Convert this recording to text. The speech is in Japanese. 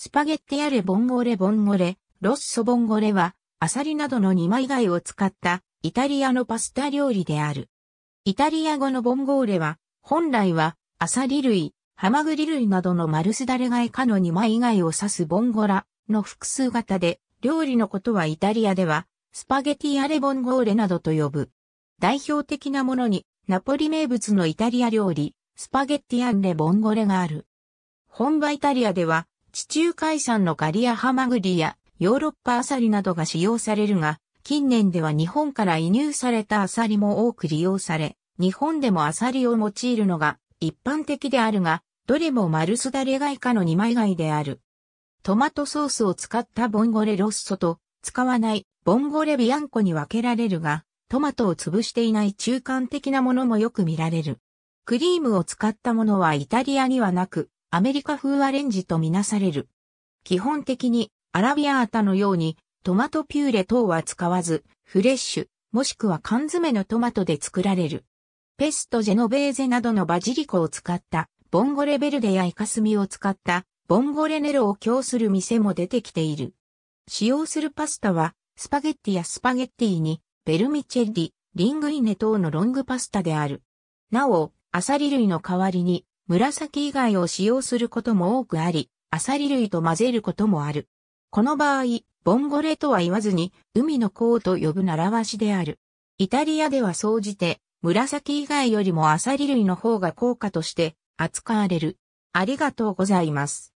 スパゲッティアレボンゴレボンゴレ、ロッソボンゴレは、アサリなどの二枚貝を使ったイタリアのパスタ料理である。イタリア語のボンゴーレは、本来は、アサリ類、ハマグリ類などのマルスダレ貝かの二枚貝を指すボンゴラの複数型で、料理のことはイタリアでは、スパゲティアレボンゴーレなどと呼ぶ。代表的なものに、ナポリ名物のイタリア料理、スパゲッティアンレボンゴレがある。本場イタリアでは、地中海産のガリアハマグリやヨーロッパアサリなどが使用されるが、近年では日本から輸入されたアサリも多く利用され、日本でもアサリを用いるのが一般的であるが、どれもマルスダレガイカの二枚貝である。トマトソースを使ったボンゴレロッソと、使わないボンゴレビアンコに分けられるが、トマトを潰していない中間的なものもよく見られる。クリームを使ったものはイタリアにはなく、アメリカ風アレンジとみなされる。基本的にアラビアータのようにトマトピューレ等は使わず、フレッシュ、もしくは缶詰のトマトで作られる。ペストジェノベーゼなどのバジリコを使った、ボンゴレベルデやイカスミを使った、ボンゴレネロを供する店も出てきている。使用するパスタは、スパゲッティやスパゲッティに、ベルミチェッリ、リングイネ等のロングパスタである。なお、アサリ類の代わりに、紫以外を使用することも多くあり、アサリ類と混ぜることもある。この場合、ボンゴレとは言わずに、海の甲と呼ぶ習わしである。イタリアでは総じて、紫以外よりもアサリ類の方が高価として扱われる。ありがとうございます。